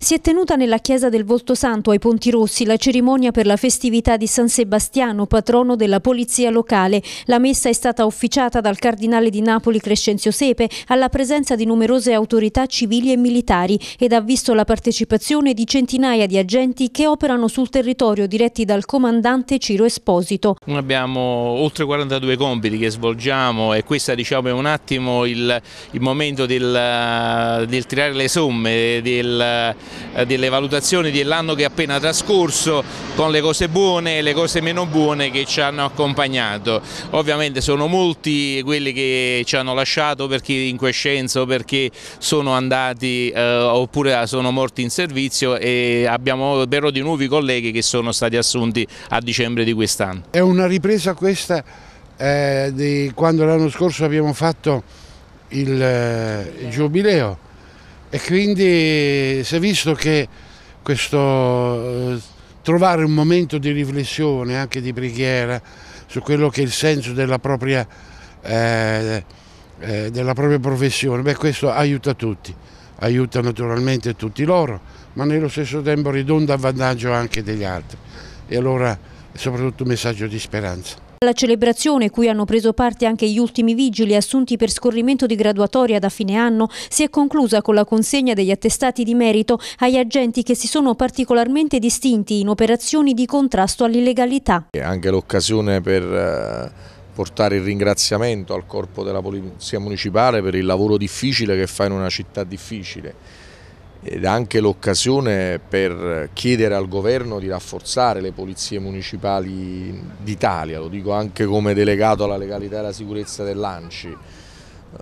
Si è tenuta nella chiesa del Volto Santo ai Ponti Rossi la cerimonia per la festività di San Sebastiano, patrono della polizia locale. La messa è stata officiata dal cardinale di Napoli Crescenzio Sepe alla presenza di numerose autorità civili e militari ed ha visto la partecipazione di centinaia di agenti che operano sul territorio diretti dal comandante Ciro Esposito. abbiamo oltre 42 compiti che svolgiamo e questo diciamo, è un attimo il, il momento del, del tirare le somme, del eh, delle valutazioni dell'anno che è appena trascorso con le cose buone e le cose meno buone che ci hanno accompagnato. Ovviamente sono molti quelli che ci hanno lasciato perché in coscienza o perché sono andati eh, oppure sono morti in servizio e abbiamo però di nuovi colleghi che sono stati assunti a dicembre di quest'anno. È una ripresa questa eh, di quando l'anno scorso abbiamo fatto il, eh, il giubileo e quindi si è visto che questo eh, trovare un momento di riflessione, anche di preghiera, su quello che è il senso della propria, eh, eh, della propria professione, beh questo aiuta tutti, aiuta naturalmente tutti loro, ma nello stesso tempo ridonda a vantaggio anche degli altri e allora è soprattutto un messaggio di speranza. La celebrazione, cui hanno preso parte anche gli ultimi vigili assunti per scorrimento di graduatoria da fine anno, si è conclusa con la consegna degli attestati di merito agli agenti che si sono particolarmente distinti in operazioni di contrasto all'illegalità. È anche l'occasione per eh, portare il ringraziamento al corpo della Polizia Municipale per il lavoro difficile che fa in una città difficile ed anche l'occasione per chiedere al governo di rafforzare le polizie municipali d'Italia, lo dico anche come delegato alla legalità e alla sicurezza dell'ANCI.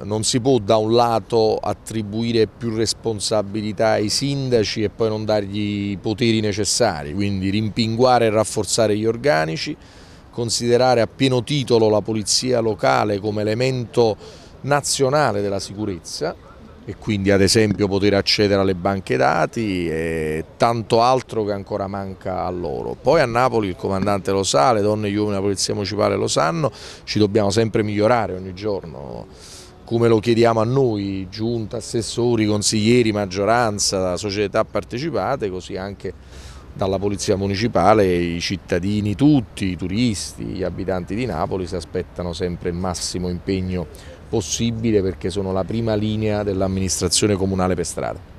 Non si può da un lato attribuire più responsabilità ai sindaci e poi non dargli i poteri necessari, quindi rimpinguare e rafforzare gli organici, considerare a pieno titolo la polizia locale come elemento nazionale della sicurezza e quindi ad esempio poter accedere alle banche dati e tanto altro che ancora manca a loro. Poi a Napoli il comandante lo sa, le donne e gli uomini della Polizia Municipale lo sanno, ci dobbiamo sempre migliorare ogni giorno come lo chiediamo a noi, giunta, assessori, consiglieri, maggioranza, società partecipate, così anche dalla Polizia Municipale i cittadini tutti, i turisti, gli abitanti di Napoli si aspettano sempre il massimo impegno possibile perché sono la prima linea dell'amministrazione comunale per strada.